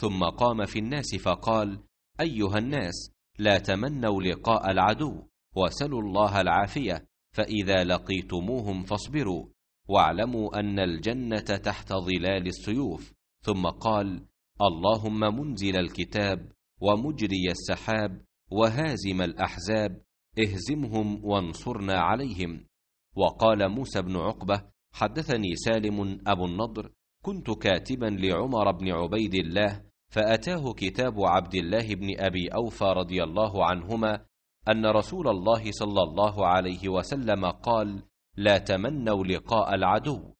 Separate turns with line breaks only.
ثم قام في الناس فقال
ايها الناس لا تمنوا لقاء العدو وسلوا الله العافيه فاذا لقيتموهم فاصبروا واعلموا ان الجنه تحت ظلال السيوف ثم قال اللهم منزل الكتاب ومجري السحاب وهازم الاحزاب اهزمهم وانصرنا عليهم وقال موسى بن عقبه حدثني سالم ابو النضر كنت كاتبا لعمر بن عبيد الله فأتاه كتاب عبد الله بن أبي أوفى رضي الله عنهما أن رسول الله صلى الله عليه
وسلم قال: لا تمنوا لقاء العدو،